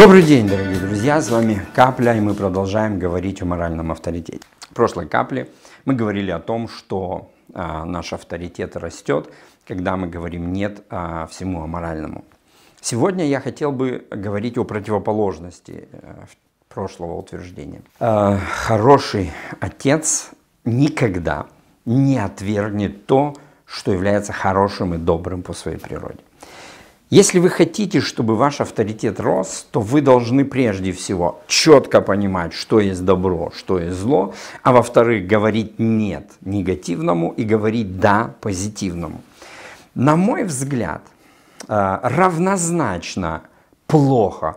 Добрый день, дорогие друзья, с вами Капля, и мы продолжаем говорить о моральном авторитете. В прошлой капле мы говорили о том, что а, наш авторитет растет, когда мы говорим «нет» а, всему аморальному. Сегодня я хотел бы говорить о противоположности а, прошлого утверждения. А, хороший отец никогда не отвергнет то, что является хорошим и добрым по своей природе. Если вы хотите, чтобы ваш авторитет рос, то вы должны прежде всего четко понимать, что есть добро, что есть зло, а во-вторых, говорить «нет» негативному и говорить «да» позитивному. На мой взгляд, э, равнозначно плохо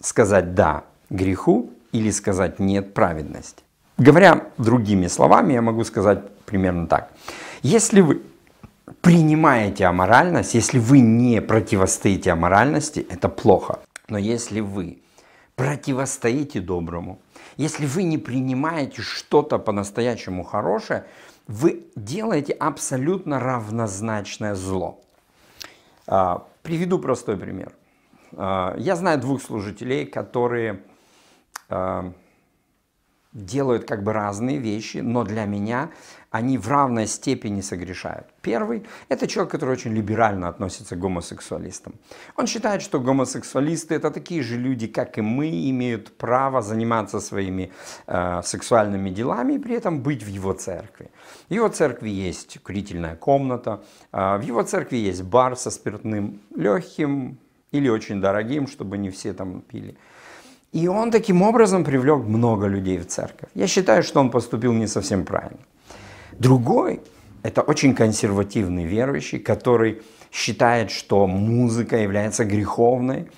сказать «да» греху или сказать «нет» праведности. Говоря другими словами, я могу сказать примерно так. Если вы принимаете аморальность, если вы не противостоите аморальности, это плохо. Но если вы противостоите доброму, если вы не принимаете что-то по-настоящему хорошее, вы делаете абсолютно равнозначное зло. А, приведу простой пример. А, я знаю двух служителей, которые а, делают как бы разные вещи, но для меня они в равной степени согрешают. Первый – это человек, который очень либерально относится к гомосексуалистам. Он считает, что гомосексуалисты – это такие же люди, как и мы, имеют право заниматься своими э, сексуальными делами и при этом быть в его церкви. В его церкви есть курительная комната, э, в его церкви есть бар со спиртным легким или очень дорогим, чтобы не все там пили. И он таким образом привлек много людей в церковь. Я считаю, что он поступил не совсем правильно. Другой – это очень консервативный верующий, который считает, что музыка является греховной,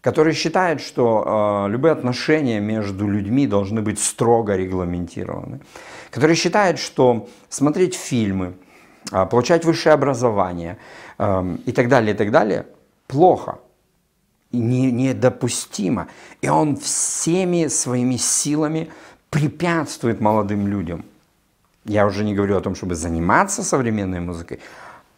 который считает, что э, любые отношения между людьми должны быть строго регламентированы, который считает, что смотреть фильмы, э, получать высшее образование э, и так далее, и так далее – плохо не, недопустимо. И он всеми своими силами препятствует молодым людям. Я уже не говорю о том, чтобы заниматься современной музыкой,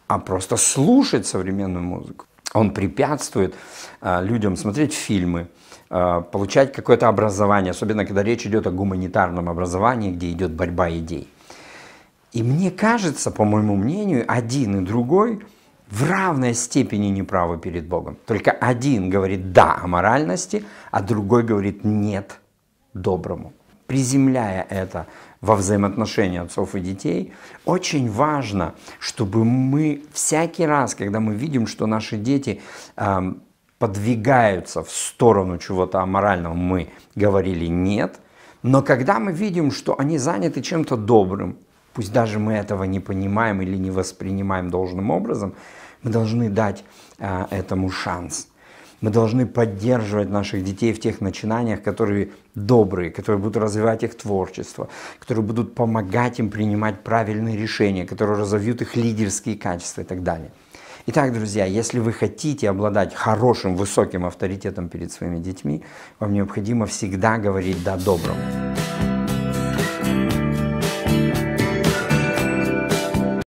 а просто слушать современную музыку. Он препятствует э, людям смотреть фильмы, э, получать какое-то образование, особенно когда речь идет о гуманитарном образовании, где идет борьба идей. И мне кажется, по моему мнению, один и другой в равной степени неправы перед Богом. Только один говорит «да» о моральности, а другой говорит «нет» доброму. Приземляя это во взаимоотношения отцов и детей, очень важно, чтобы мы всякий раз, когда мы видим, что наши дети э, подвигаются в сторону чего-то аморального, мы говорили «нет», но когда мы видим, что они заняты чем-то добрым, пусть даже мы этого не понимаем или не воспринимаем должным образом, мы должны дать а, этому шанс. Мы должны поддерживать наших детей в тех начинаниях, которые добрые, которые будут развивать их творчество, которые будут помогать им принимать правильные решения, которые разовьют их лидерские качества и так далее. Итак, друзья, если вы хотите обладать хорошим, высоким авторитетом перед своими детьми, вам необходимо всегда говорить «да» доброму.